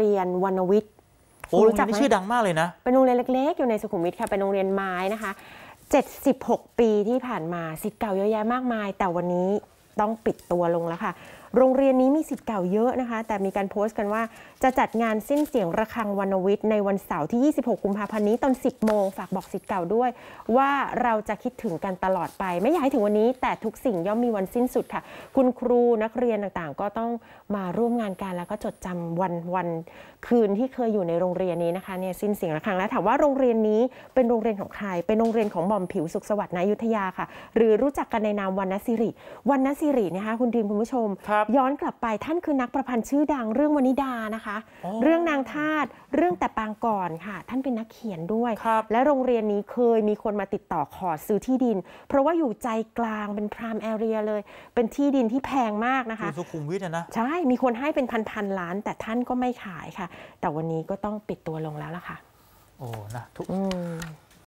เรียนวรรณวิทย์โอ้โรู้ชื่อดังมากเลยนะ เป็นโรงเรียนเล็กๆ อยู่ในสุขุมวิทค่ะ เป็นโรงเรียนไม้นะคะ 76 ปีที่ผ่านมา สิทธิ์เก่าเยอะแยะมากมาย แต่วันนี้ต้องปิดตัวลงแล้วค่ะ โรงเรียนนี้มีสิทธิ์เก่าเยอะนะคะ แต่มีการโพสต์กันว่าจะจัดงานสิ้นเสียงระฆังวันวิทย์ ในวันเสาร์ที่ 26 กุมภาพันธ์นี้ตอน 10 โมงฝากบอกสิทธิ์เก่าด้วย ว่าเราจะคิดถึงกันตลอดไป ไม่อยากให้ถึงวันนี้ แต่ทุกสิ่งย่อมมีวันสิ้นสุดค่ะ คุณครูนักเรียนต่างๆ ก็ต้องมาร่วมงานกันแล้วก็จดจำวันวันคืนที่เคยอยู่ในโรงเรียนนี้นะคะเนี่ยสิ้นเสียงระฆัง แล้วถามว่าโรงเรียนนี้เป็นโรงเรียนของใครเป็นโรงเรียนของหม่อมผิวสุขสวัสดิ์นายุทธยาค่ะ หรือรู้จักกันในนามวันนสิริวันนสิิรินะคะคุณดีม คุณผู้ชม ย้อนกลับไปท่านคือนักประพันธ์ชื่อดังเรื่องวนิดานะคะ เรื่องนางทาตเรื่องแต่ปางก่อนค่ะ ท่านเป็นนักเขียนด้วย และโรงเรียนนี้เคยมีคนมาติดต่อขอซื้อที่ดิน เพราะว่าอยู่ใจกลางเป็นพรามแอเรียเลย เป็นที่ดินที่แพงมากนะคะสุขุมวิทนะ ใช่ มีคนให้เป็นพันๆล้าน แต่ท่านก็ไม่ขายค่ะ แต่วันนี้ก็ต้องปิดตัวลงแล้วล่ะค่ะ โอ้นะทุก